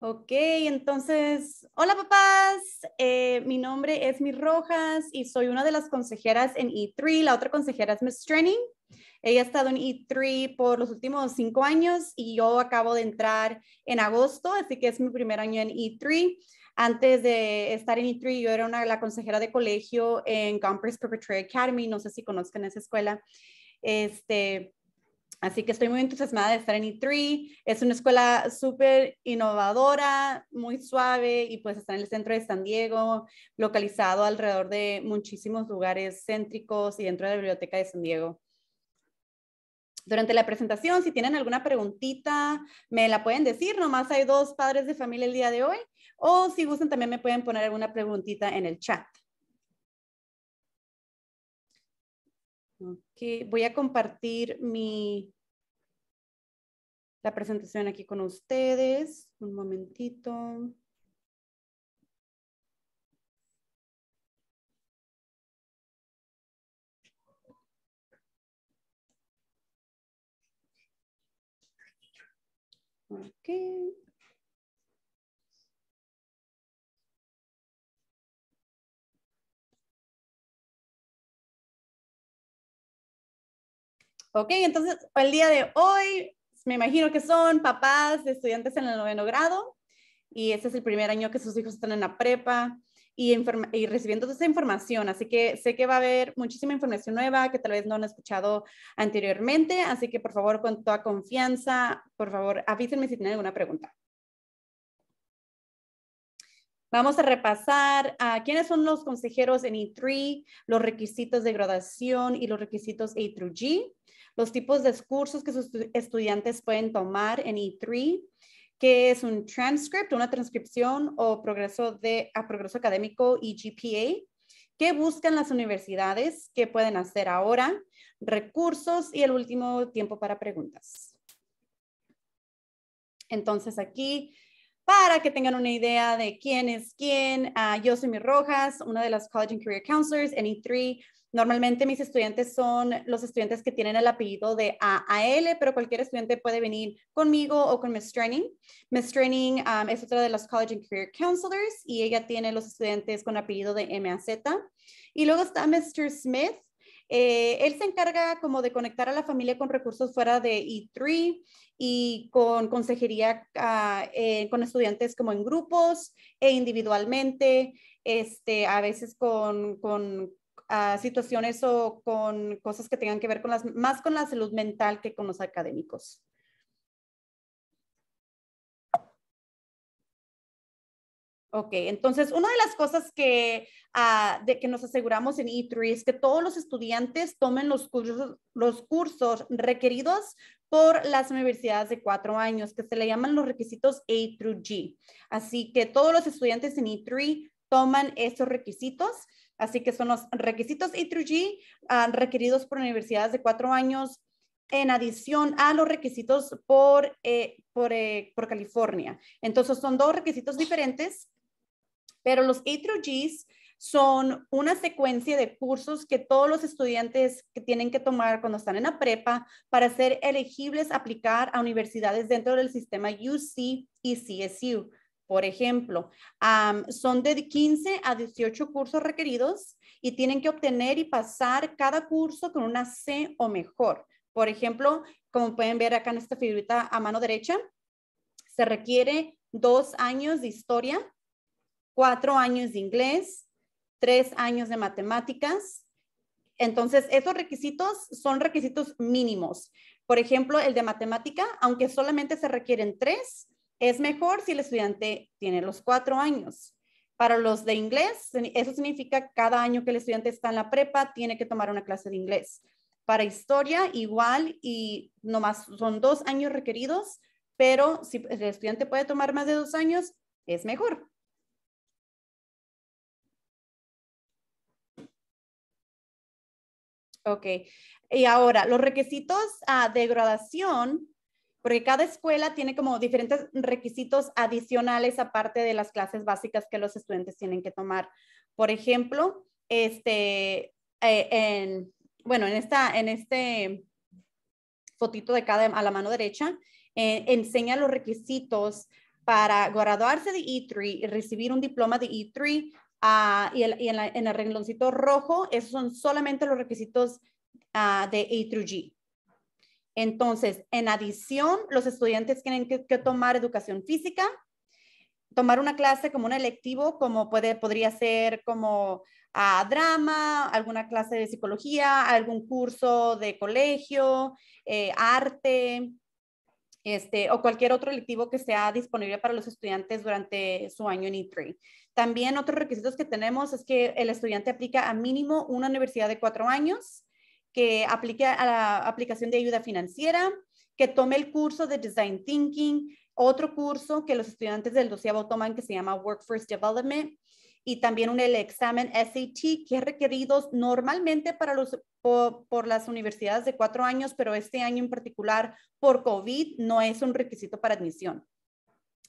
Ok, entonces, hola papás, eh, mi nombre es Mir Rojas y soy una de las consejeras en E3, la otra consejera es Miss Training. Ella ha estado en E3 por los últimos cinco años y yo acabo de entrar en agosto, así que es mi primer año en E3. Antes de estar en E3, yo era la consejera de colegio en Gompers Preparatory Academy, no sé si conozcan esa escuela. Este, Así que estoy muy entusiasmada de estar en E3. Es una escuela súper innovadora, muy suave y pues está en el centro de San Diego, localizado alrededor de muchísimos lugares céntricos y dentro de la biblioteca de San Diego. Durante la presentación, si tienen alguna preguntita, me la pueden decir. Nomás hay dos padres de familia el día de hoy. O si gustan, también me pueden poner alguna preguntita en el chat. Ok, voy a compartir mi la presentación aquí con ustedes. Un momentito. Ok. Ok, entonces el día de hoy me imagino que son papás de estudiantes en el noveno grado y este es el primer año que sus hijos están en la prepa y, y recibiendo toda esa información. Así que sé que va a haber muchísima información nueva que tal vez no han escuchado anteriormente. Así que por favor, con toda confianza, por favor, avísenme si tienen alguna pregunta. Vamos a repasar a quiénes son los consejeros en E3, los requisitos de graduación y los requisitos A through G los tipos de discursos que sus estudiantes pueden tomar en E3, que es un transcript, una transcripción o progreso de, progreso académico y GPA, qué buscan las universidades, qué pueden hacer ahora, recursos y el último tiempo para preguntas. Entonces aquí, para que tengan una idea de quién es quién, ah, yo soy Mi Rojas, una de las College and Career Counselors en E3. Normalmente mis estudiantes son los estudiantes que tienen el apellido de AAL, pero cualquier estudiante puede venir conmigo o con Miss Training. Miss Training um, es otra de las College and Career Counselors y ella tiene los estudiantes con apellido de MAZ. Y luego está Mr. Smith, eh, él se encarga como de conectar a la familia con recursos fuera de E3 y con consejería ah, eh, con estudiantes como en grupos e individualmente, este, a veces con situaciones o con cosas que tengan que ver con las, más con la salud mental que con los académicos. Ok, entonces una de las cosas que, ah, de que nos aseguramos en E3 es que todos los estudiantes tomen los cursos, los cursos requeridos por las universidades de cuatro años, que se le llaman los requisitos A through G. Así que todos los estudiantes en E3 toman estos requisitos Así que son los requisitos E3G ah, requeridos por universidades de cuatro años en adición a los requisitos por, eh, eh, California. Entonces son dos requisitos diferentes, pero los e 3 son una secuencia de cursos que todos los estudiantes tienen que tomar cuando están en la prepa para ser elegibles aplicar a universidades dentro del sistema UC y CSU. Por ejemplo, son de 15 a 18 cursos requeridos y tienen que obtener y pasar cada curso con una C o mejor. Por ejemplo, como pueden ver acá en esta figurita a mano derecha, se requiere dos años de historia, cuatro años de inglés, tres años de matemáticas. Entonces, esos requisitos son requisitos mínimos. Por ejemplo, el de matemática, aunque solamente se requieren tres, es mejor si el estudiante tiene los cuatro años. Para los de inglés, eso significa cada año que el estudiante está en la prepa, tiene que tomar una clase de inglés. Para historia, igual, y nomás son dos años requeridos, pero si el estudiante puede tomar más de dos años, es mejor. Ok, y ahora los requisitos ah, de graduación porque cada escuela tiene como diferentes requisitos adicionales aparte de las clases básicas que los estudiantes tienen que tomar. Por ejemplo, este, eh, en, bueno, en, esta, en este fotito de cada a la mano derecha, eh, enseña los requisitos para graduarse de E3 y recibir un diploma de E3. Ah, y, en, el rengloncito rojo, esos son solamente los requisitos ah, de E3G. Entonces, en adición, los estudiantes tienen que, tomar educación física, tomar una clase como un electivo, como podría ser como a ah, drama, alguna clase de psicología, algún curso de colegio, eh, arte, este, o cualquier otro electivo que sea disponible para los estudiantes durante su año en e También otros requisitos que tenemos es que el estudiante aplica a mínimo una universidad de cuatro años, que aplique a la aplicación de ayuda financiera, que tome el curso de Design Thinking, otro curso que los estudiantes del doceavo toman que se llama Workforce Development y también un, el examen SAT que es requerido normalmente por, las universidades de cuatro años, pero este año en particular por COVID no es un requisito para admisión.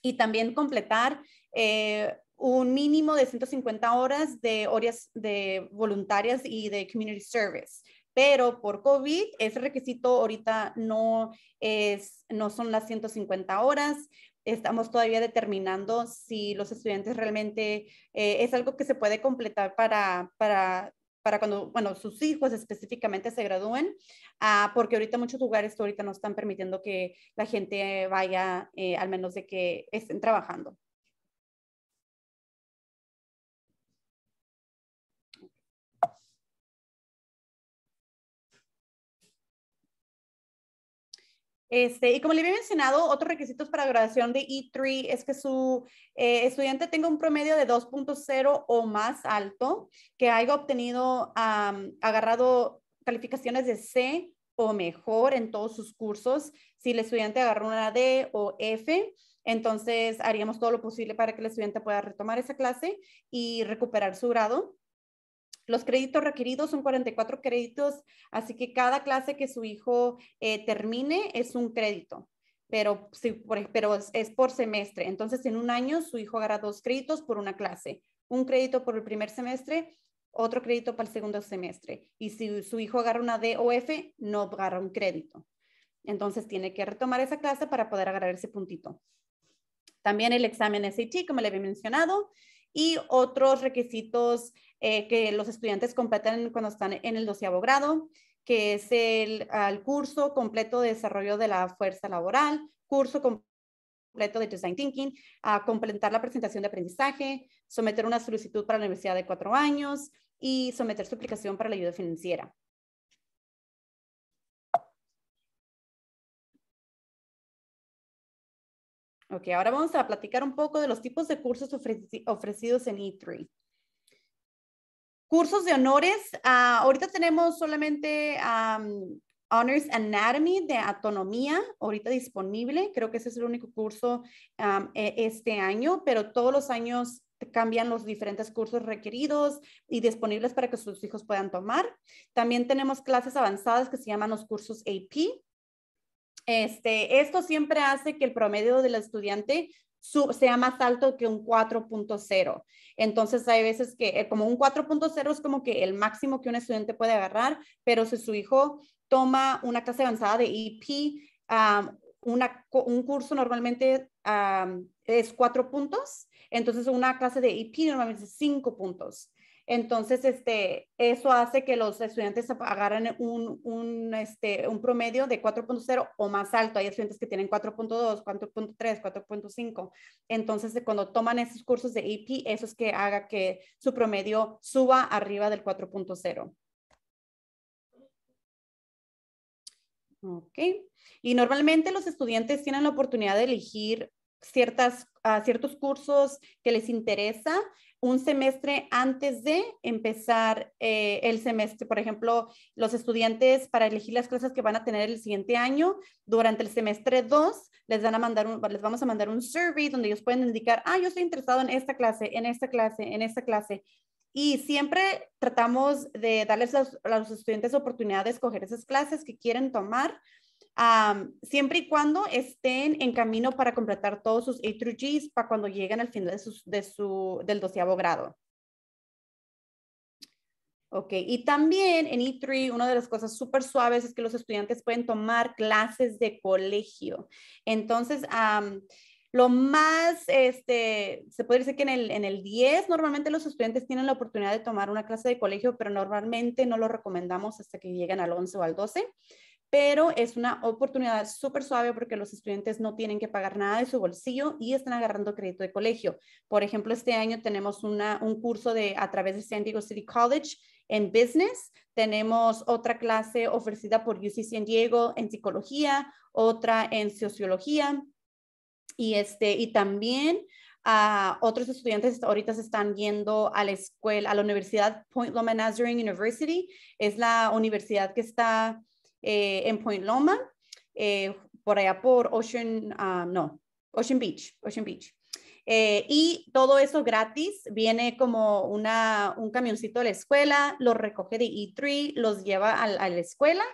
Y también completar eh, un mínimo de 150 horas de horas de voluntarias y de community service pero por COVID ese requisito ahorita no, es, no son las 150 horas. Estamos todavía determinando si los estudiantes realmente eh, es algo que se puede completar para, para, para cuando, bueno, sus hijos específicamente se gradúen, ah, porque ahorita muchos lugares ahorita no están permitiendo que la gente vaya, eh, al menos de que estén trabajando. Este, y como le había mencionado, otros requisitos para graduación de E3 es que su eh, estudiante tenga un promedio de 2.0 o más alto, que haya obtenido, agarrado calificaciones de C o mejor en todos sus cursos. Si el estudiante agarró una D o F, entonces haríamos todo lo posible para que el estudiante pueda retomar esa clase y recuperar su grado. Los créditos requeridos son 44 créditos, así que cada clase que su hijo eh, termine es un crédito pero, si, por, pero es, por semestre. Entonces, en un año su hijo agarra dos créditos por una clase, un crédito por el primer semestre, otro crédito para el segundo semestre. Y si su hijo agarra una DOF, no agarra un crédito. Entonces, tiene que retomar esa clase para poder agarrar ese puntito. También el examen SAT, como le había mencionado, y otros requisitos eh, que los estudiantes completan cuando están en el doceavo grado, que es el, curso completo de desarrollo de la fuerza laboral, curso completo de design thinking, a completar la presentación de aprendizaje, someter una solicitud para la universidad de cuatro años y someter su aplicación para la ayuda financiera. Ok, ahora vamos a platicar un poco de los tipos de cursos ofrecidos en E3. Cursos de honores. Ah, ahorita tenemos solamente Honors Anatomy de Autonomía, ahorita disponible. Creo que ese es el único curso e, este año, pero todos los años cambian los diferentes cursos requeridos y disponibles para que sus hijos puedan tomar. También tenemos clases avanzadas que se llaman los cursos AP. Este, esto siempre hace que el promedio del estudiante sea más alto que un 4.0. Entonces hay veces que eh, como un 4.0 es como que el máximo que un estudiante puede agarrar, pero si su hijo toma una clase avanzada de EP, ah, un curso normalmente ah, es cuatro puntos, entonces una clase de EP normalmente es cinco puntos. Entonces, este, eso hace que los estudiantes agarren un, este, un promedio de 4.0 o más alto. Hay estudiantes que tienen 4.2, 4.3, 4.5. Entonces, cuando toman esos cursos de AP, eso es que haga que su promedio suba arriba del 4.0. Ok. Y normalmente los estudiantes tienen la oportunidad de elegir ciertas, ciertos cursos que les interesa un semestre antes de empezar eh, el semestre. Por ejemplo, los estudiantes para elegir las clases que van a tener el siguiente año, durante el semestre 2, les, van a mandar les vamos a mandar un survey donde ellos pueden indicar, ah, yo estoy interesado en esta clase, en esta clase, en esta clase. Y siempre tratamos de darles a, a los estudiantes oportunidad de escoger esas clases que quieren tomar siempre y cuando estén en camino para completar todos sus A through Gs para cuando lleguen al final del doceavo grado. Ok, y también en E3, una de las cosas súper suaves es que los estudiantes pueden tomar clases de colegio. Entonces, lo más, este, se puede decir que en el, en el 10 normalmente los estudiantes tienen la oportunidad de tomar una clase de colegio, pero normalmente no lo recomendamos hasta que lleguen al 11 o al 12 pero es una oportunidad súper suave porque los estudiantes no tienen que pagar nada de su bolsillo y están agarrando crédito de colegio. Por ejemplo, este año tenemos un curso de, a través de San Diego City College en business, tenemos otra clase ofrecida por UC San Diego en psicología, otra en sociología y, este, y también ah, otros estudiantes ahorita se están yendo a la escuela, a la universidad Point Loma Nazarene University. Es la universidad que está eh, en Point Loma, eh, por allá por Ocean, ah, no, Ocean Beach, Ocean Beach. Eh, y todo eso gratis, viene como una, un camioncito de la escuela, los recoge de E3, los lleva a, a la escuela,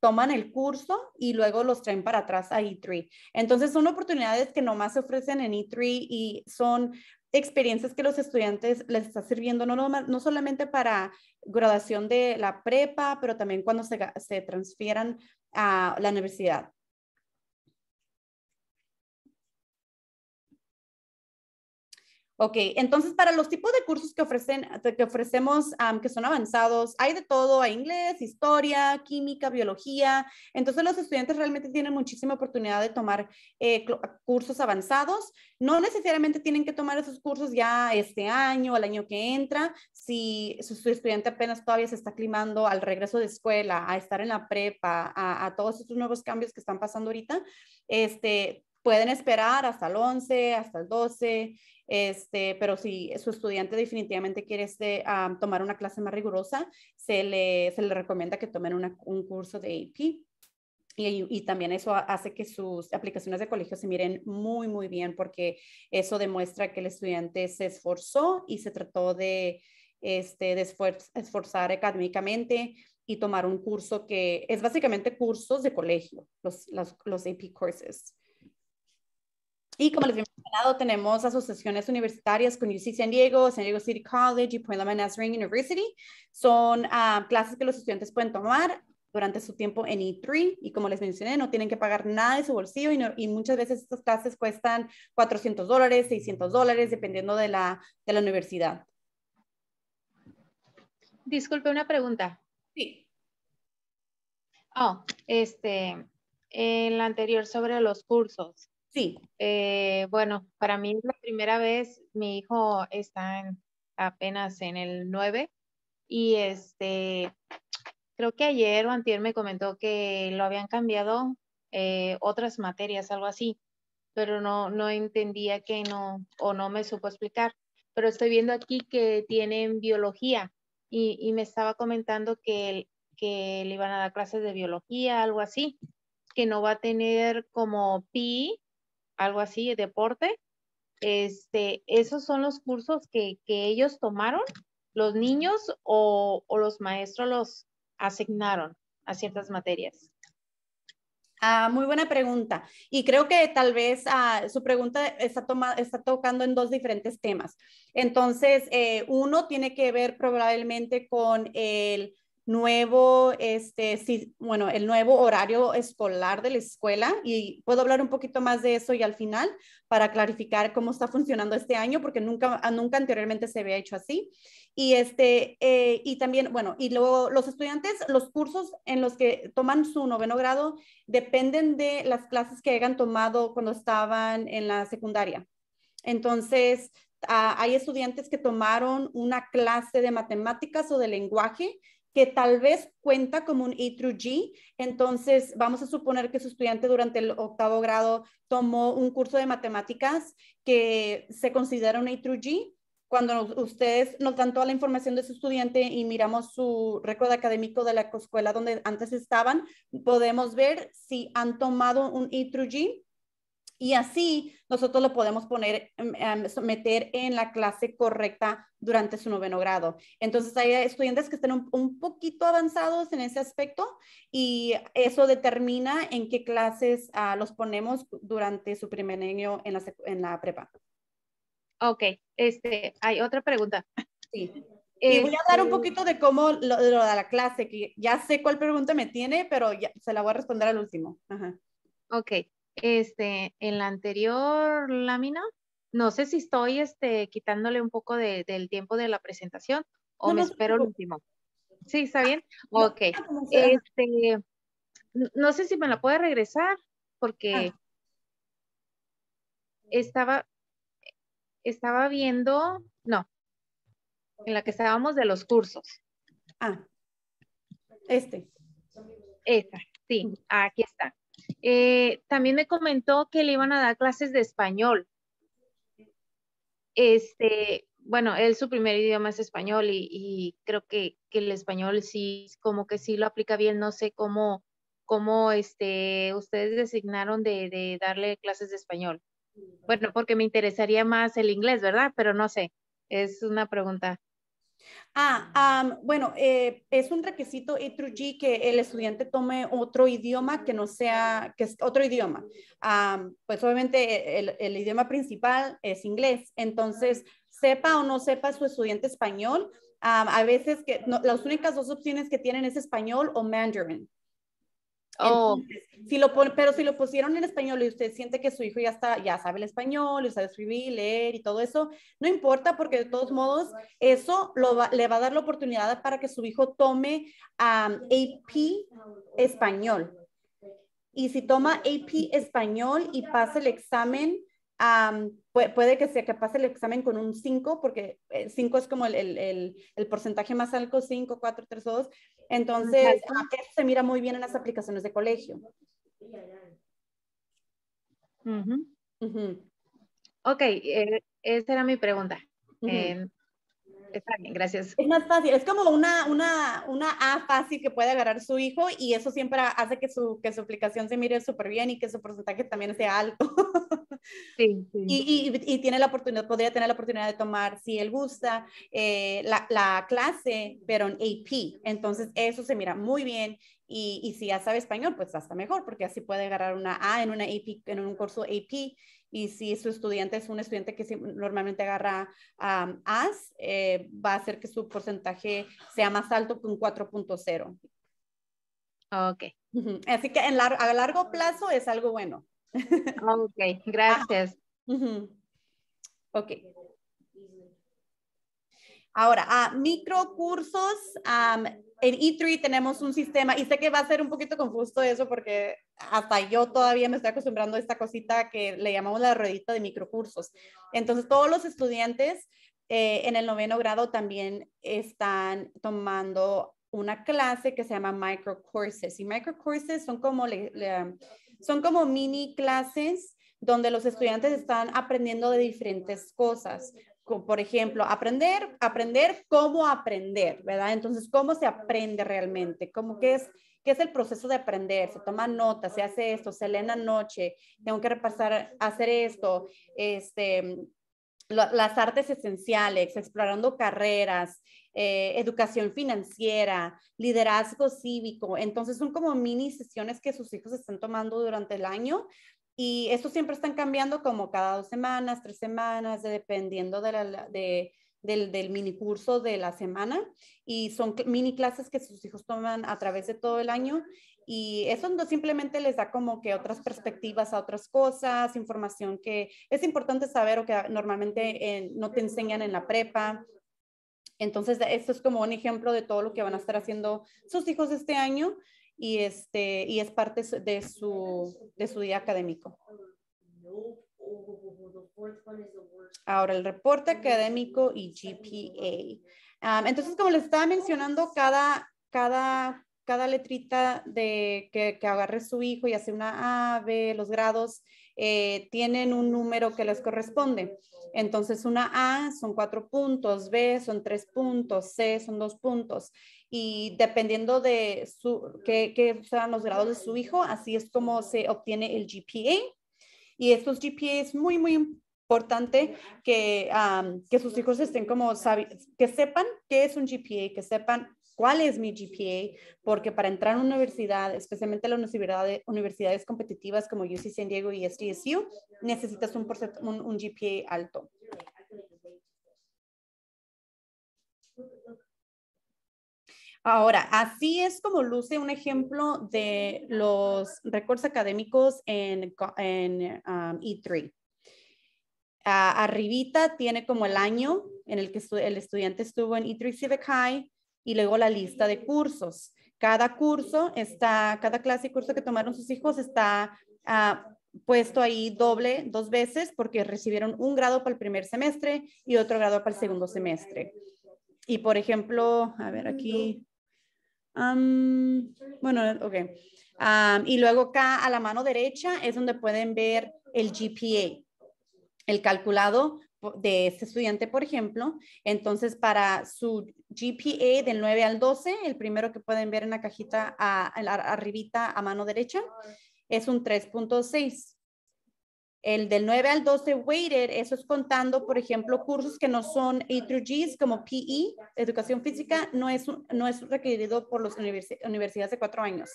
toman el curso y luego los traen para atrás a E3. Entonces son oportunidades que nomás se ofrecen en E3 y son experiencias que los estudiantes les está sirviendo no, solamente para graduación de la prepa, pero también cuando se, se transfieran a la universidad. Ok, entonces para los tipos de cursos que, ofrecen, que ofrecemos, que son avanzados, hay de todo, hay inglés, historia, química, biología. Entonces los estudiantes realmente tienen muchísima oportunidad de tomar eh, cursos avanzados. No necesariamente tienen que tomar esos cursos ya este año, el año que entra. Si su, estudiante apenas todavía se está aclimando al regreso de escuela, a estar en la prepa, a, a todos estos nuevos cambios que están pasando ahorita, este, pueden esperar hasta el 11, hasta el 12, este, pero si su estudiante definitivamente quiere este, tomar una clase más rigurosa, se le, se le recomienda que tomen un curso de AP. Y, también eso hace que sus aplicaciones de colegio se miren muy, muy bien porque eso demuestra que el estudiante se esforzó y se trató de, este, esforzar académicamente y tomar un curso que es básicamente cursos de colegio, los, los, los AP courses. Y como les he mencionado, tenemos asociaciones universitarias con UC San Diego, San Diego City College y Point Loma Nazarene University. Son ah, clases que los estudiantes pueden tomar durante su tiempo en E3 y como les mencioné, no tienen que pagar nada de su bolsillo y, muchas veces estas clases cuestan 400 dólares, 600 dólares, dependiendo de la, de la universidad. Disculpe una pregunta. Sí. Oh, este, en la anterior sobre los cursos Sí, eh, bueno, para mí es la primera vez, mi hijo está apenas en el 9 y este, creo que ayer o antier me comentó que lo habían cambiado eh, otras materias, algo así, pero no, no entendía que no, o no me supo explicar. Pero estoy viendo aquí que tienen biología y, y me estaba comentando que, que le iban a dar clases de biología, algo así, que no va a tener como PI, algo así, deporte. Este, esos son los cursos que, ellos tomaron, los niños o, los maestros los asignaron a ciertas materias. Ah, muy buena pregunta. Y creo que tal vez ah, su pregunta está, está tocando en dos diferentes temas. Entonces, eh, uno tiene que ver probablemente con el nuevo, este, sí, bueno, el nuevo horario escolar de la escuela y puedo hablar un poquito más de eso y al final para clarificar cómo está funcionando este año porque nunca, ah, nunca anteriormente se había hecho así. Y, este, eh, y también, bueno, y luego los estudiantes, los cursos en los que toman su noveno grado dependen de las clases que hayan tomado cuando estaban en la secundaria. Entonces, ah, hay estudiantes que tomaron una clase de matemáticas o de lenguaje que tal vez cuenta como un i through G. Entonces, vamos a suponer que su estudiante durante el octavo grado tomó un curso de matemáticas que se considera un i through G. Cuando ustedes nos dan toda la información de su estudiante y miramos su récord académico de la escuela donde antes estaban, podemos ver si han tomado un E through G y así nosotros lo podemos poner, em, em, meter en la clase correcta durante su noveno grado. Entonces hay estudiantes que están un, poquito avanzados en ese aspecto y eso determina en qué clases ah, los ponemos durante su primer año en la, en la prepa. Ok, este, hay otra pregunta. Sí. Y voy a dar un este poquito de cómo lo, de la clase, que ya sé cuál pregunta me tiene, pero se la voy a responder al último. Ajá. Ok, este, en la anterior lámina, no sé si estoy este, quitándole un poco del tiempo de la presentación o me espero el último. Sí, ¿está ah, bien? Ok. Este, no sé si me la puede regresar porque ah. estaba, estaba viendo, no, en la que estábamos de los cursos. Ah, este. Esta, sí, aquí está. Eh, también me comentó que le iban a dar clases de español. Este, bueno, él su primer idioma es español y, creo que, el español sí, como que sí lo aplica bien. No sé cómo, cómo este, ustedes designaron de darle clases de español. Bueno, porque me interesaría más el inglés, ¿verdad? Pero no sé, es una pregunta. Ah, bueno, eh, es un requisito y que el estudiante tome otro idioma que no sea, que es otro idioma. pues obviamente el, idioma principal es inglés, entonces sepa o no sepa su estudiante español, a veces que las únicas dos opciones que tienen es español o mandarin. Oh. si lo pero si lo pusieron en español y usted siente que su hijo ya está, ya sabe el español, y sabe escribir, leer y todo eso, no importa porque de todos modos eso le va a dar la oportunidad para que su hijo tome AP español. Y si toma AP español y pasa el examen, puede, que sea que pase el examen con un 5, porque 5 eh, es como el, porcentaje más alto, 5, 4, 3 2. Entonces, se mira muy bien en las aplicaciones de colegio. Ok, eh, esa era mi pregunta. Eh, está bien, gracias. Es más fácil, es como una, una, A fácil que puede agarrar su hijo y eso siempre hace que su, que su aplicación se mire súper bien y que su porcentaje también sea alto. Sí, Y, tiene la oportunidad, podría tener la oportunidad de tomar, si él gusta, eh, la, clase, pero en AP. Entonces, eso se mira muy bien. Y, si ya sabe español, pues hasta mejor, porque así puede agarrar una A en, una AP, en un curso AP. Y si su estudiante es un estudiante que normalmente agarra a AS, eh, va a hacer que su porcentaje sea más alto que un 4.0. Ok. Así que a largo plazo es algo bueno. Ok, gracias. Ah, ok. Ahora, a ah, microcursos. en E3 tenemos un sistema, y sé que va a ser un poquito confuso eso porque hasta yo todavía me estoy acostumbrando a esta cosita que le llamamos la ruedita de microcursos. Entonces, todos los estudiantes eh, en el noveno grado también están tomando una clase que se llama microcourses. Y microcourses son como le, son como mini clases donde los estudiantes están aprendiendo de diferentes cosas. por ejemplo, aprender, aprender cómo aprender, ¿verdad? Entonces, ¿cómo se aprende realmente? ¿Cómo que es? ¿Qué es el proceso de aprender? Se toma notas, se hace esto, se lee en la noche, tengo que repasar, hacer esto, este, las artes esenciales, explorando carreras, eh, educación financiera, liderazgo cívico. Entonces son como mini sesiones que sus hijos están tomando durante el año y estos siempre están cambiando como cada dos semanas, tres semanas, dependiendo del, mini curso de la semana y son mini clases que sus hijos toman a través de todo el año y eso no simplemente les da como que otras perspectivas a otras cosas, información que es importante saber o que normalmente eh, no te enseñan en la prepa entonces, esto es como un ejemplo de todo lo que van a estar haciendo sus hijos este año y, este, y es parte de su, de su día académico. Ahora, el reporte académico y GPA. Um, entonces, como les estaba mencionando, cada, cada, cada letrita de que, que agarre su hijo, y hace una A, B, los grados, eh, tienen un número que les corresponde. Entonces, una A son cuatro puntos, B son tres puntos, C son dos puntos. Y dependiendo de qué sean los grados de su hijo, así es como se obtiene el GPA. Y estos GPA es muy, muy importante que, que sus hijos estén como, que sepan qué es un GPA, que sepan cuál es mi GPA, porque para entrar a una universidad, especialmente a las universidades, universidades competitivas como UC San Diego y SDSU, necesitas un, un, GPA alto. Ahora, así es como luce un ejemplo de los récords académicos en, en um, E3. Ah, arribita tiene como el año en el que el estudiante estuvo en E3 Civic High, y luego la lista de cursos. Cada curso está, cada clase y curso que tomaron sus hijos está ah, puesto ahí doble, dos veces, porque recibieron un grado para el primer semestre y otro grado para el segundo semestre. Y por ejemplo, a ver aquí, bueno, ok. y luego acá a la mano derecha es donde pueden ver el GPA, el calculado de este estudiante, por ejemplo. Entonces, para su GPA del 9 al 12, el primero que pueden ver en la cajita arribita a mano derecha, es un 3.6. El del 9 al 12 weighted, eso es contando, por ejemplo, cursos que no son A through Gs, como PE, educación física, no es, no es requerido por las universidades de cuatro años.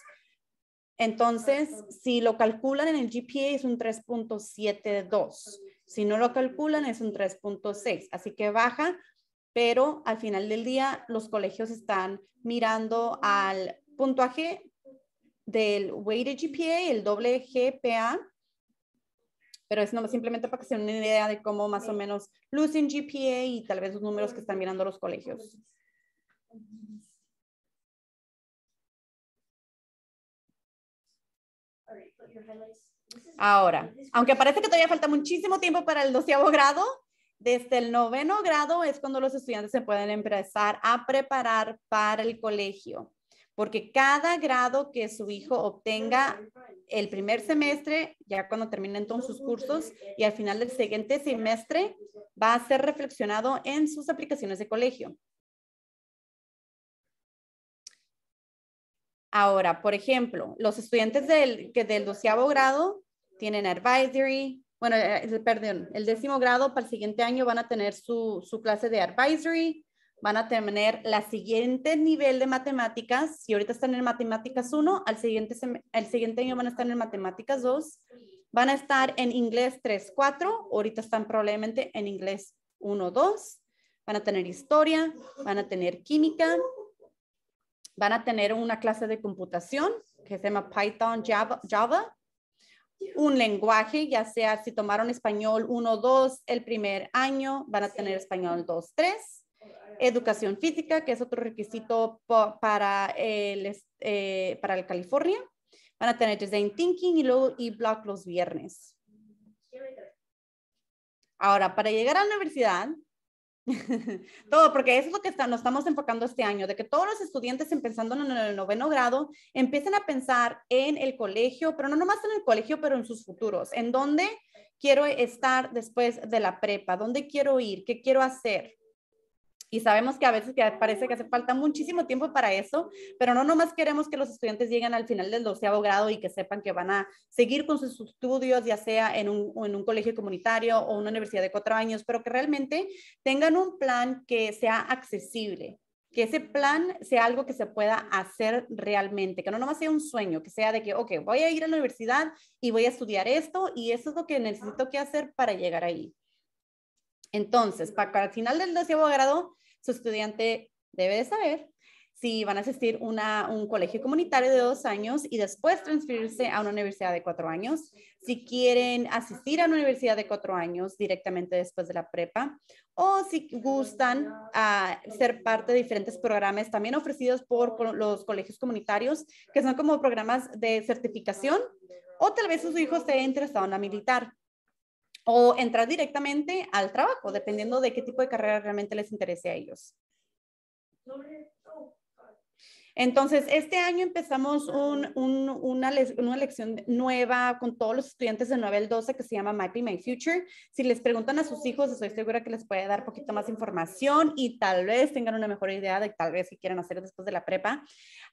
Entonces, si lo calculan en el GPA, es un 3.72. Si no lo calculan, es un 3.6, así que baja, pero al final del día los colegios están mirando al puntaje del weighted GPA, el doble GPA, pero es simplemente para que se den una idea de cómo más o menos lucen GPA y tal vez los números que están mirando los colegios. Ahora, aunque parece que todavía falta muchísimo tiempo para el doceavo grado, desde el noveno grado es cuando los estudiantes se pueden empezar a preparar para el colegio, porque cada grado que su hijo obtenga el primer semestre, ya cuando terminen todos sus cursos y al final del siguiente semestre, va a ser reflexionado en sus aplicaciones de colegio. Ahora, por ejemplo, los estudiantes del, que del doceavo grado tienen advisory, bueno, eh, eh, perdón, el décimo grado para el siguiente año van a tener su, clase de advisory, van a tener la siguiente nivel de matemáticas, si ahorita están en matemáticas 1, al siguiente, el siguiente año van a estar en matemáticas 2, van a estar en inglés 3, 4, ahorita están probablemente en inglés 1, 2, van a tener historia, van a tener química, van a tener una clase de computación que se llama Python, Java, un lenguaje, ya sea si tomaron español 1 2 el primer año, van a tener español 2 3. Educación física, que es otro requisito para el, eh, para el California. Van a tener design thinking y luego e los viernes. Ahora, para llegar a la universidad, todo, porque eso es lo que nos estamos enfocando este año, de que todos los estudiantes, empezando en el noveno grado, empiecen a pensar en el colegio, pero no nomás en el colegio, pero en sus futuros, en dónde quiero estar después de la prepa, dónde quiero ir, qué quiero hacer y sabemos que a veces que parece que hace falta muchísimo tiempo para eso, pero no nomás queremos que los estudiantes lleguen al final del doceavo grado y que sepan que van a seguir con sus estudios, ya sea en un, en un colegio comunitario o una universidad de cuatro años, pero que realmente tengan un plan que sea accesible, que ese plan sea algo que se pueda hacer realmente, que no nomás sea un sueño, que sea de que, ok, voy a ir a la universidad y voy a estudiar esto y eso es lo que necesito que hacer para llegar ahí. Entonces, para el final del décimo grado, su estudiante debe de saber si van a asistir a un colegio comunitario de dos años y después transferirse a una universidad de cuatro años, si quieren asistir a una universidad de cuatro años directamente después de la prepa, o si gustan ah, ser parte de diferentes programas también ofrecidos por los colegios comunitarios, que son como programas de certificación, o tal vez sus hijos esté interesado en la militar o entrar directamente al trabajo, dependiendo de qué tipo de carrera realmente les interese a ellos. Entonces, este año empezamos una, lección nueva con todos los estudiantes de 9 al 12 que se llama Mapping My Future. Si les preguntan a sus hijos, estoy segura que les puede dar poquito más información y tal vez tengan una mejor idea de tal vez si quieren hacer después de la prepa.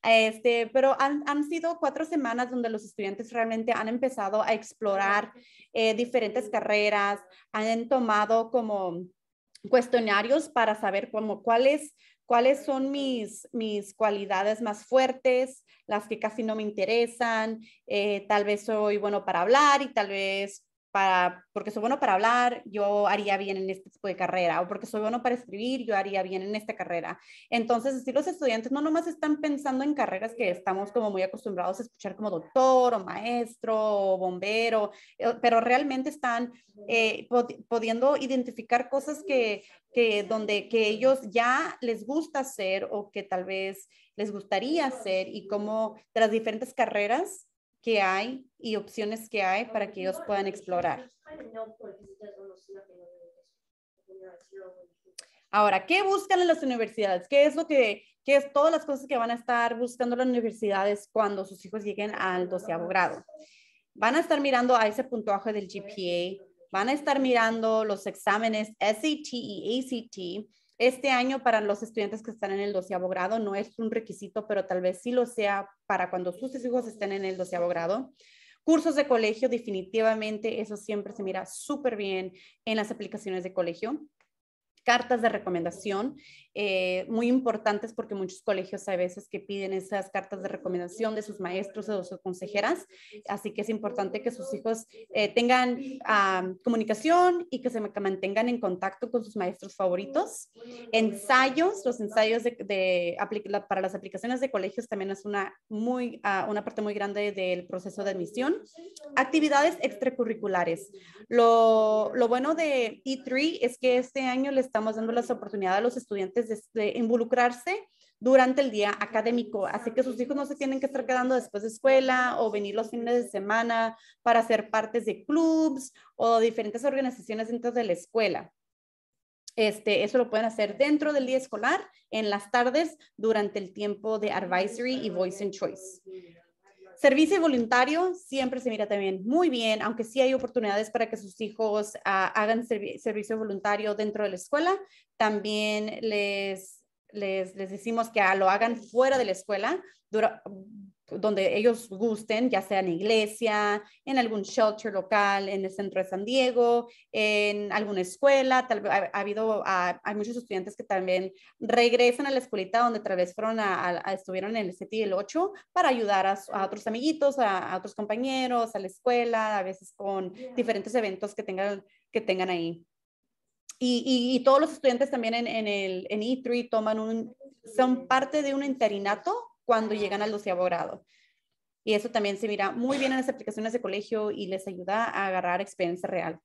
Este, pero han, sido cuatro semanas donde los estudiantes realmente han empezado a explorar eh, diferentes carreras, han tomado como cuestionarios para saber cómo, cuál cuáles son mis, mis cualidades más fuertes, las que casi no me interesan, eh, tal vez soy bueno para hablar y tal vez porque soy bueno para hablar, yo haría bien en este tipo de carrera, o porque soy bueno para escribir, yo haría bien en esta carrera. Entonces, si los estudiantes no nomás están pensando en carreras que estamos como muy acostumbrados a escuchar como doctor o maestro o bombero, eh, pero realmente están eh, pudiendo identificar cosas que, donde, que ellos ya les gusta hacer o que tal vez les gustaría hacer y cómo de las diferentes carreras que hay y opciones que hay para que ellos puedan explorar. Ahora, ¿qué buscan en las universidades? ¿Qué es lo que, qué es todas las cosas que van a estar buscando las universidades cuando sus hijos lleguen al doceavo grado? Van a estar mirando a ese puntuaje del GPA, van a estar mirando los exámenes SAT e y ACT, este año para los estudiantes que están en el doceavo grado no es un requisito, pero tal vez sí lo sea para cuando sus hijos estén en el doceavo grado. Cursos de colegio, definitivamente, eso siempre se mira súper bien en las aplicaciones de colegio cartas de recomendación eh, muy importantes porque muchos colegios hay veces que piden esas cartas de recomendación de sus maestros o de sus consejeras, así que es importante que sus hijos eh, tengan comunicación y que se mantengan en contacto con sus maestros favoritos. Ensayos, los ensayos de, para las aplicaciones de colegios también es una, muy, ah, una parte muy grande del proceso de admisión. Actividades extracurriculares. Lo, lo bueno de E3 es que este año les estamos dando las oportunidad a los estudiantes de, involucrarse durante el día académico. Así que sus hijos no se tienen que estar quedando después de escuela o venir los fines de semana para ser partes de clubs o diferentes organizaciones dentro de la escuela. Este, eso lo pueden hacer dentro del día escolar, en las tardes, durante el tiempo de advisory y voice and choice. Servicio voluntario siempre se mira también muy bien, aunque sí hay oportunidades para que sus hijos ah, hagan servicio voluntario dentro de la escuela. También les les, decimos que ah, lo hagan fuera de la escuela, donde ellos gusten, ya sea en iglesia, en algún shelter local, en el centro de San Diego, en alguna escuela. ha, habido, ah, hay muchos estudiantes que también regresan a la escuelita donde tal vez fueron estuvieron en el y el 8 para ayudar a, a otros amiguitos, a, otros compañeros, a la escuela, a veces con diferentes eventos que tengan, que tengan ahí. Y, todos los estudiantes también en, E3 toman un, son parte de un interinato cuando llegan al doceavo grado. Y eso también se mira muy bien en las aplicaciones de colegio y les ayuda a agarrar experiencia real.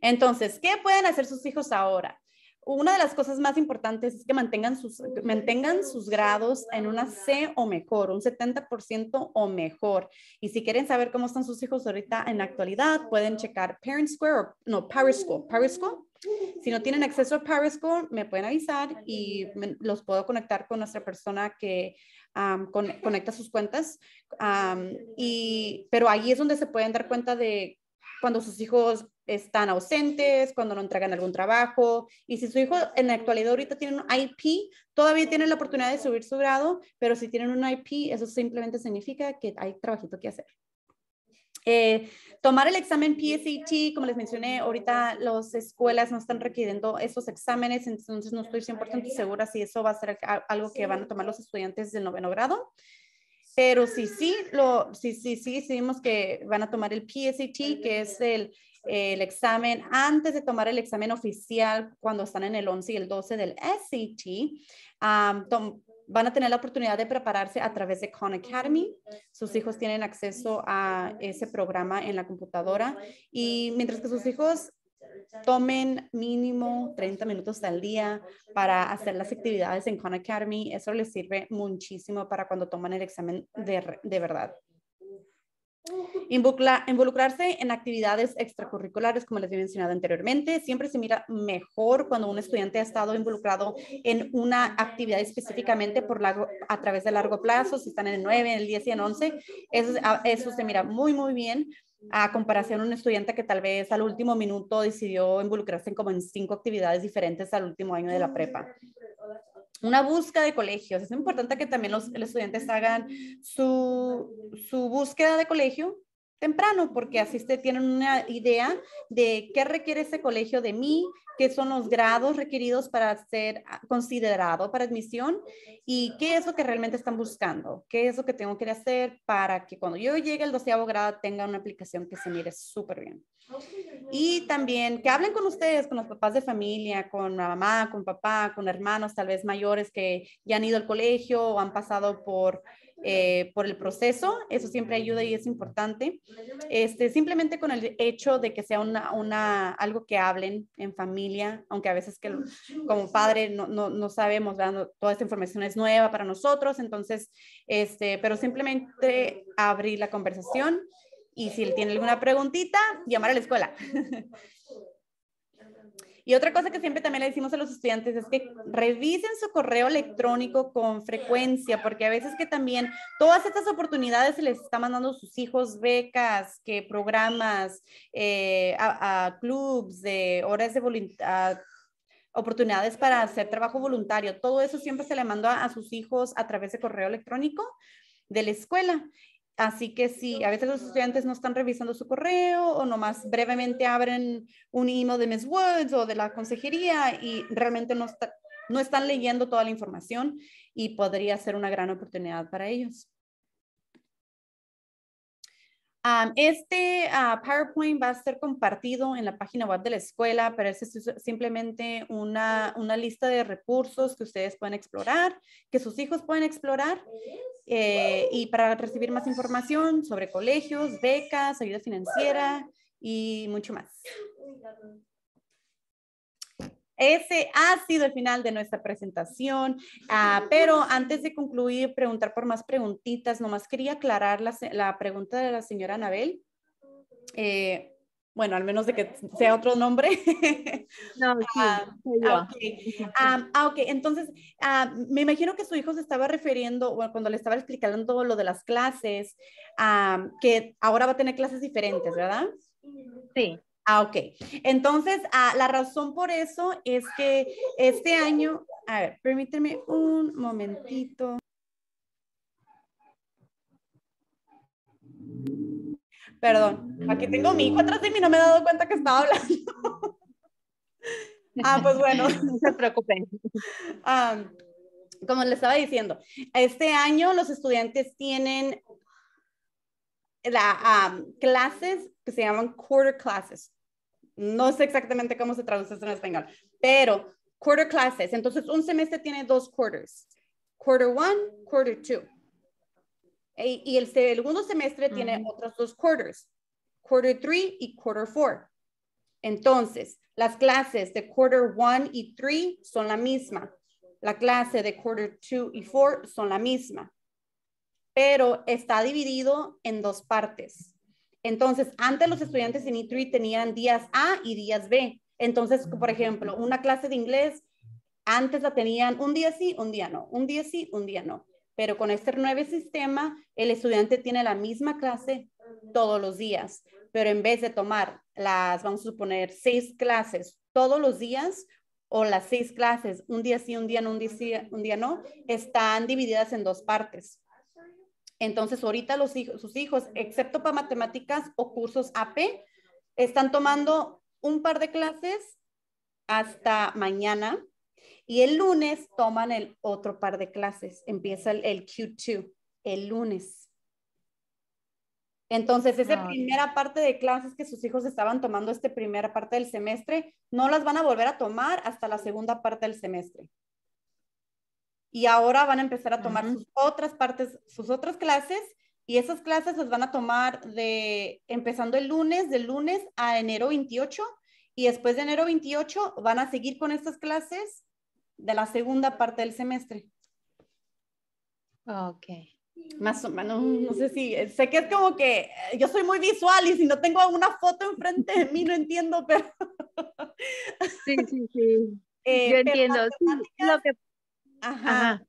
Entonces, ¿qué pueden hacer sus hijos ahora? una de las cosas más importantes es que mantengan sus, mantengan sus grados en una C o mejor, un 70% o mejor. Y si quieren saber cómo están sus hijos ahorita en la actualidad, pueden checar Parent Square o no, Periscope. School. Si no tienen acceso a School, me pueden avisar y los puedo conectar con nuestra persona que conecta sus cuentas. y, pero ahí es donde se pueden dar cuenta de cuando sus hijos están ausentes, cuando no entregan algún trabajo. Y si su hijo en la actualidad ahorita tiene un IP, todavía tiene la oportunidad de subir su grado, pero si tienen un IP, eso simplemente significa que hay trabajito que hacer. Eh, tomar el examen PSAT, como les mencioné, ahorita las escuelas no están requiriendo esos exámenes, entonces no estoy 100% segura si eso va a ser algo que van a tomar los estudiantes del noveno grado. Pero sí, sí, lo, sí, sí, sí, decidimos que van a tomar el PSAT, que es el el examen antes de tomar el examen oficial cuando están en el 11 y el 12 del SCT. E van a tener la oportunidad de prepararse a través de Khan Academy. Sus hijos tienen acceso a ese programa en la computadora y mientras que sus hijos tomen mínimo 30 minutos al día para hacer las actividades en Khan Academy, eso les sirve muchísimo para cuando toman el examen de verdad. Involucrarse en actividades extracurriculares, como les he mencionado anteriormente, siempre se mira mejor cuando un estudiante ha estado involucrado en una actividad específicamente por a través de largo plazo, si están en el 9, en el 10 y en 11, eso, ah, eso se mira muy, muy bien a comparación a un estudiante que tal vez al último minuto decidió involucrarse en como en cinco actividades diferentes al último año de la prepa una búsqueda de colegios. Es importante que también los, estudiantes hagan su, su, búsqueda de colegio temprano, porque así ustedes tienen una idea de qué requiere ese colegio de mí, qué son los grados requeridos para ser considerado para admisión y qué es lo que realmente están buscando, qué es lo que tengo que hacer para que cuando yo llegue al doceavo grado tenga una aplicación que se mire súper bien. Y también que hablen con ustedes, con los papás de familia, con la mamá, con papá, con hermanos tal vez mayores que ya han ido al colegio o han pasado por eh, por el proceso, eso siempre ayuda y es importante. Este, simplemente con el hecho de que sea una, una, algo que hablen en familia, aunque a veces que como padre no, sabemos, toda esta información es nueva para nosotros, entonces, este, pero simplemente abrir la conversación y si él tiene alguna preguntita, llamar a la escuela. Y otra cosa que siempre también le decimos a los estudiantes es que revisen su correo electrónico con frecuencia, porque a veces que también todas estas oportunidades se les está mandando a sus hijos becas, que programas, eh, a, clubs, de horas de oportunidades para hacer trabajo voluntario. Todo eso siempre se le mandó a, sus hijos a través de correo electrónico de la escuela. Así que sí, a veces los estudiantes no están revisando su correo o nomás brevemente abren un email de Ms. Woods o de la consejería y realmente no están leyendo toda la información y podría ser una gran oportunidad para ellos este ah, PowerPoint va a ser compartido en la página web de la escuela, pero es simplemente una, una lista de recursos que ustedes pueden explorar, que sus hijos pueden explorar. Eh, y para recibir más información sobre colegios, becas, ayuda financiera y mucho más. Ese ha sido el final de nuestra presentación, ah, pero antes de concluir, preguntar por más preguntitas, nomás quería aclarar la, pregunta de la señora Anabel. Eh, bueno, al menos de que sea otro nombre. No, sí, ah ah, ah, ah, ok, entonces me imagino que su hijo se estaba refiriendo, cuando le estaba explicando lo de las clases, que ahora va a tener clases diferentes, ¿verdad? Sí. Ah, ok. Entonces, ah, la razón por eso es que este año, a ver, permíteme un momentito. Perdón, aquí tengo mi hijo atrás de mí, no me he dado cuenta que estaba hablando. ah, pues bueno. No se preocupen. como les estaba diciendo, este año los estudiantes tienen la, clases que se llaman quarter classes, no sé exactamente cómo se traduce en español, pero quarter classes. Entonces, un semestre tiene dos quarters. Quarter one, quarter two. E, y el segundo semestre tiene otros dos quarters. Quarter three y quarter four. Entonces, las clases de quarter one y three son la misma. La clase de quarter two y four son la misma. Pero está dividido en dos partes. Entonces, antes los estudiantes en E3 tenían días A y días B. Entonces, por ejemplo, una clase de inglés antes la tenían un día sí, un día no, un día sí, un día no. Pero con este nuevo sistema, el estudiante tiene la misma clase todos los días, pero en vez de tomar las, vamos a suponer, seis clases todos los días o las seis clases, un día sí, un día no, un día sí, un día no, están divididas en dos partes. Entonces, ahorita los sus hijos, excepto para matemáticas o cursos AP, están tomando un par de clases hasta mañana y el lunes toman el otro par de clases. Empieza el, Q2 el lunes. Entonces, esa ah, primera parte de clases que sus hijos estaban tomando esta primera parte del semestre, no las van a volver a tomar hasta la segunda parte del semestre y ahora van a empezar a tomar sus otras partes, sus otras clases y esas clases las van a tomar de empezando el lunes, del lunes a enero 28 y después de enero 28 van a seguir con estas clases de la segunda parte del semestre. Ok. Más o menos, no sé si, sé que es como que eh, yo soy muy visual y si no tengo una foto enfrente de mí no entiendo, pero... Sí, sí, sí. Eh, yo entiendo. lo que Ajá.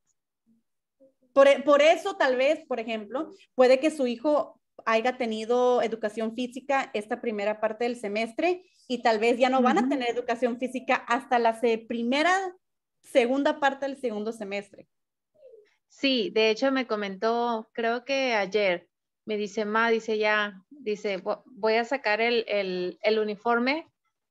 E, por, eso, tal vez, por ejemplo, puede que su hijo haya tenido educación física esta primera parte del semestre y tal vez ya no van a tener educación física hasta la primera, segunda parte del segundo semestre. Sí, de hecho me comentó, creo que ayer, me dice, ma, dice ya, dice, voy a sacar el, el uniforme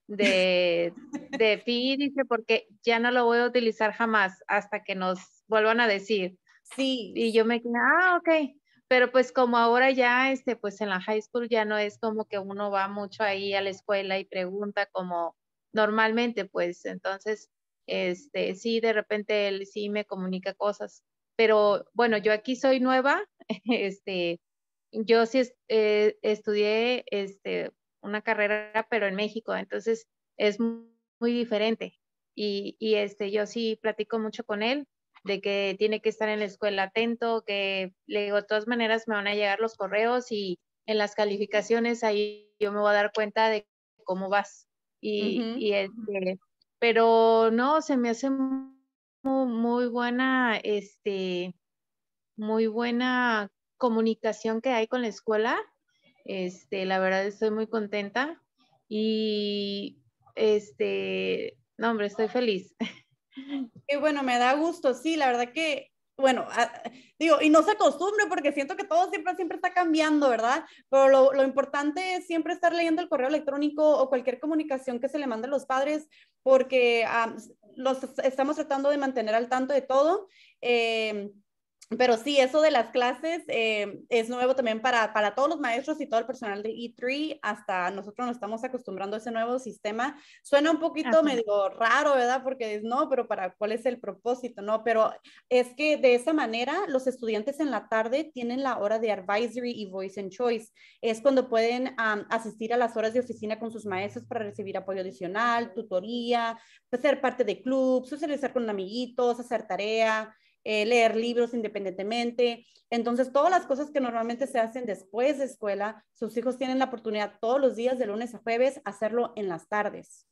de, de ti, dice, porque ya no lo voy a utilizar jamás hasta que nos vuelvan a decir. Sí. Y yo me ah, ok. Pero pues como ahora ya, este, pues en la high school ya no es como que uno va mucho ahí a la escuela y pregunta como normalmente, pues entonces, este, sí, de repente él sí me comunica cosas. Pero bueno, yo aquí soy nueva, este, yo sí eh, estudié, este, una carrera, pero en México, entonces es muy diferente. Y, este, yo sí platico mucho con él de que tiene que estar en la escuela atento, que le de todas maneras me van a llegar los correos y en las calificaciones ahí yo me voy a dar cuenta de cómo vas. Y, este, pero no, se me hace muy buena, este, muy buena comunicación que hay con la escuela este, la verdad estoy muy contenta y este, no hombre, estoy feliz. Qué bueno, me da gusto, sí, la verdad que bueno, ah, digo, y no se acostumbre porque siento que todo siempre, siempre está cambiando, ¿verdad? Pero lo, importante es siempre estar leyendo el correo electrónico o cualquier comunicación que se le mande a los padres porque ah, los estamos tratando de mantener al tanto de todo. Eh, pero sí, eso de las clases eh, es nuevo también para, todos los maestros y todo el personal de E3. Hasta nosotros nos estamos acostumbrando a ese nuevo sistema. Suena un poquito medio raro, ¿verdad? Porque es, no, pero para cuál es el propósito, ¿no? Pero es que de esa manera los estudiantes en la tarde tienen la hora de advisory y voice and choice. Es cuando pueden asistir a las horas de oficina con sus maestros para recibir apoyo adicional, tutoría, pues, ser parte de club, socializar con amiguitos, hacer tarea. Eh, leer libros independientemente. Entonces, todas las cosas que normalmente se hacen después de escuela, sus hijos tienen la oportunidad todos los días, de lunes a jueves, hacerlo en las tardes.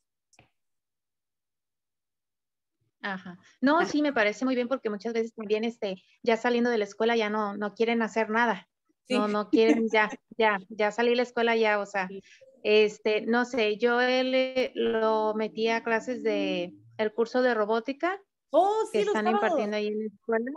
Ajá. No, sí, me parece muy bien porque muchas veces también este, ya saliendo de la escuela ya no, no quieren hacer nada. No, no quieren ya, ya, ya salir de la escuela ya, o sea, este, no sé, yo él eh, lo metí a clases de el curso de robótica Oh, que están impartiendo ahí en la escuela.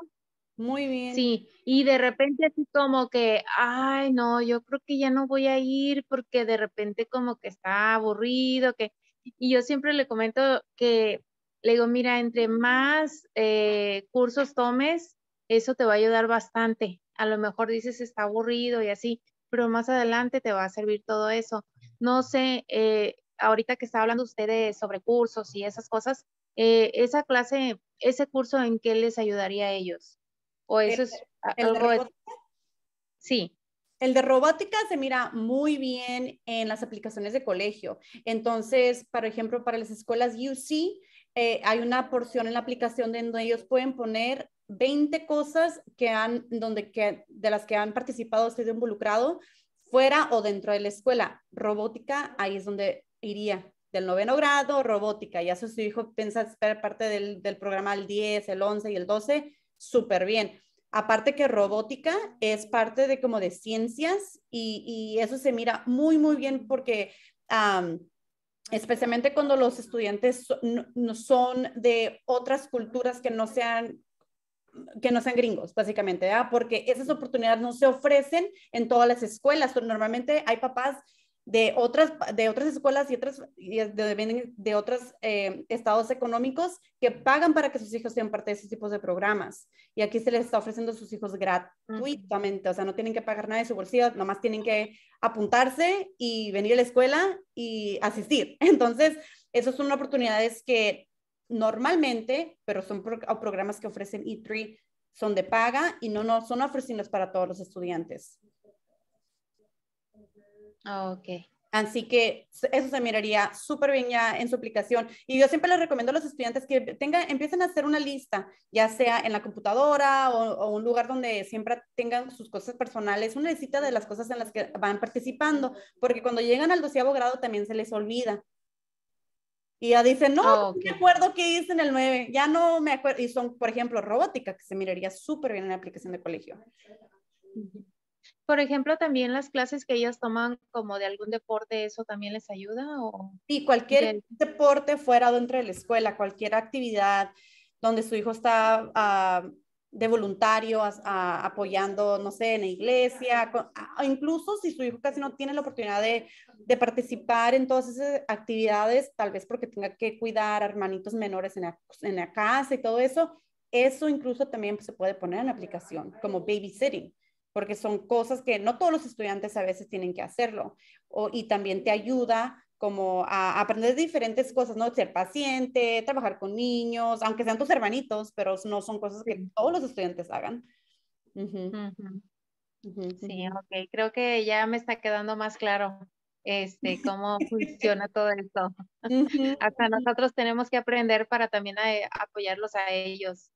Muy bien. Sí, y de repente así como que, ay, no, yo creo que ya no voy a ir porque de repente como que está aburrido, que... Y yo siempre le comento que, le digo, mira, entre más eh, cursos tomes, eso te va a ayudar bastante. A lo mejor dices, está aburrido y así, pero más adelante te va a servir todo eso. No sé, eh, ahorita que está hablando ustedes sobre cursos y esas cosas, eh, esa clase, ese curso en qué les ayudaría a ellos. O eso es el sí. El de robótica se mira muy bien en las aplicaciones de colegio. Entonces, por ejemplo, para las escuelas UC, eh, hay una porción en la aplicación donde ellos pueden poner 20 cosas que han, donde que, de las que han participado, estoy involucrado, fuera o dentro de la escuela. Robótica, ahí es donde iría del noveno grado, robótica, y eso su hijo piensa ser parte del, programa el 10, el 11 y el 12, súper bien. Aparte que robótica es parte de como de ciencias y, eso se mira muy, muy bien porque especialmente cuando los estudiantes son, de otras culturas que no sean que no sean gringos, básicamente, porque esas oportunidades no se ofrecen en todas las escuelas. Normalmente hay papás de otras, de otras escuelas y otras, de, de otros eh, estados económicos que pagan para que sus hijos sean parte de esos tipos de programas. Y aquí se les está ofreciendo a sus hijos gratuitamente, o sea, no tienen que pagar nada de su bolsillo, nomás tienen que apuntarse y venir a la escuela y asistir. Entonces, esas son oportunidades que normalmente, pero son programas que ofrecen E3, son de paga y no, no son ofrecidos para todos los estudiantes. Ah, ok. Así que eso se miraría súper bien ya en su aplicación. Y yo siempre les recomiendo a los estudiantes que tengan, empiecen a hacer una lista, ya sea en la computadora o, un lugar donde siempre tengan sus cosas personales, una lista de las cosas en las que van participando, porque cuando llegan al doceavo grado también se les olvida. Y ya dicen, no, ah, no me acuerdo qué hice en el nueve. ya no me acuerdo. Y son, por ejemplo, robótica, que se miraría súper bien en la aplicación de colegio. Por ejemplo, también las clases que ellas toman como de algún deporte, ¿eso también les ayuda? O... Sí, cualquier deporte fuera dentro de la escuela, cualquier actividad donde su hijo está ah, de voluntario, ah, apoyando, no sé, en la iglesia, ah, incluso si su hijo casi no tiene la oportunidad de, de, participar en todas esas actividades, tal vez porque tenga que cuidar a hermanitos menores en la, en la casa y todo eso, eso incluso también se puede poner en la aplicación como babysitting porque son cosas que no todos los estudiantes a veces tienen que hacerlo. y también te ayuda como a aprender diferentes cosas, ¿no? Ser paciente, trabajar con niños, aunque sean tus hermanitos, pero no son cosas que todos los estudiantes hagan. Sí, ok, creo que ya me está quedando más claro este, cómo funciona todo esto. Hasta nosotros tenemos que aprender para también eh, apoyarlos a ellos.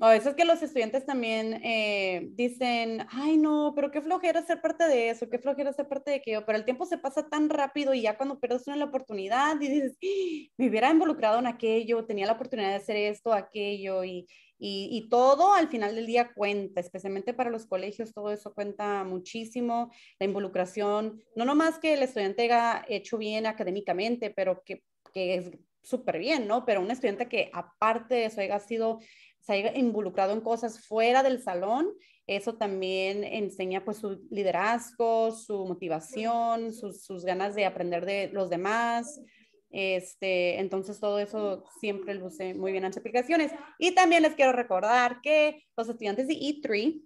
A veces que los estudiantes también eh, dicen, ay no, pero qué flojera ser parte de eso, qué flojera ser parte de aquello, pero el tiempo se pasa tan rápido y ya cuando pierdes una la oportunidad y dices, ¡Ah! me hubiera involucrado en aquello, tenía la oportunidad de hacer esto, aquello y, y, todo al final del día cuenta, especialmente para los colegios, todo eso cuenta muchísimo, la involucración, no nomás que el estudiante haya hecho bien académicamente, pero que, que es súper bien, ¿no? Pero un estudiante que aparte de eso haya sido se haya involucrado en cosas fuera del salón, eso también enseña pues su liderazgo, su motivación, sus, ganas de aprender de los demás. Este, entonces todo eso siempre luce muy bien en las aplicaciones. Y también les quiero recordar que los estudiantes de E3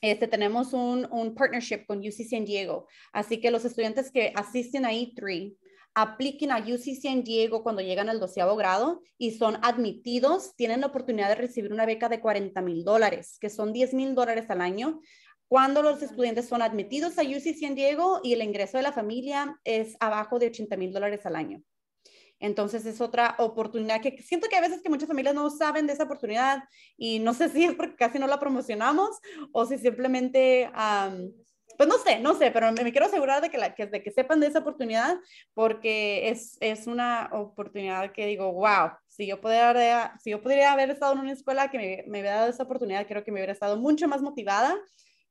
este, tenemos un, un partnership con UC San Diego. Así que los estudiantes que asisten a E3 apliquen a UC San Diego cuando llegan al doceavo grado y son admitidos, tienen la oportunidad de recibir una beca de 40 mil dólares, que son 10 mil dólares al año. Cuando los estudiantes son admitidos a UC San Diego y el ingreso de la familia es abajo de 80 mil dólares al año. Entonces es otra oportunidad que siento que a veces que muchas familias no saben de esa oportunidad y no sé si es porque casi no la promocionamos o si simplemente pues no sé, no sé, pero me, quiero asegurar de que, que, de que sepan de esa oportunidad porque es, es una oportunidad que digo, wow, si yo, pudiera, si yo podría haber estado en una escuela que me, me hubiera dado esa oportunidad, creo que me hubiera estado mucho más motivada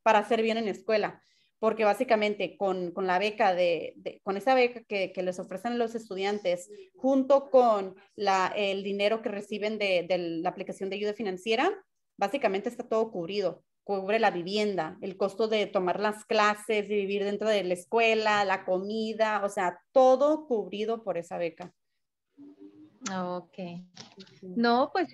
para hacer bien en escuela porque básicamente con, con la beca de, con esa beca que, que, les ofrecen los estudiantes, junto con la, el dinero que reciben de, de, la aplicación de ayuda financiera, básicamente está todo cubrido cubre la vivienda, el costo de tomar las clases, de vivir dentro de la escuela, la comida, o sea, todo cubrido por esa beca. Ah, ok. No, pues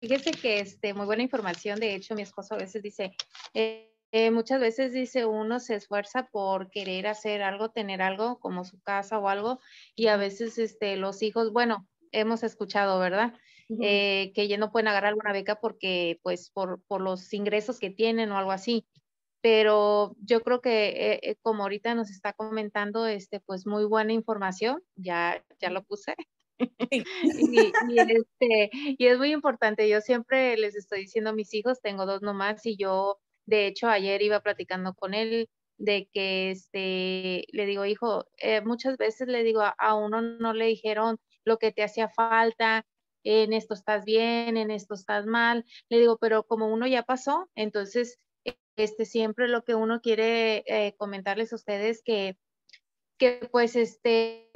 fíjese que este, muy buena información. De hecho, mi esposo a veces dice, eh, eh, muchas veces dice uno se esfuerza por querer hacer algo, tener algo como su casa o algo, y a veces este, los hijos, bueno, hemos escuchado, ¿verdad? Eh, que ya no pueden agarrar alguna beca porque, pues, por, los ingresos que tienen o algo así. Pero yo creo que, eh, eh, como ahorita nos está comentando, este, pues, muy buena información, ya, ya lo puse. Este, y, es muy importante, yo siempre les estoy diciendo a mis hijos, tengo dos nomás y yo, de hecho, ayer iba platicando con él de que este, le digo, hijo, muchas veces le digo, a, uno no le dijeron lo que te hacía falta, en esto estás bien, en esto estás mal. Le digo, pero como uno ya pasó, entonces, e-, este, siempre lo que uno quiere eh, comentarles a ustedes que, que pues, este,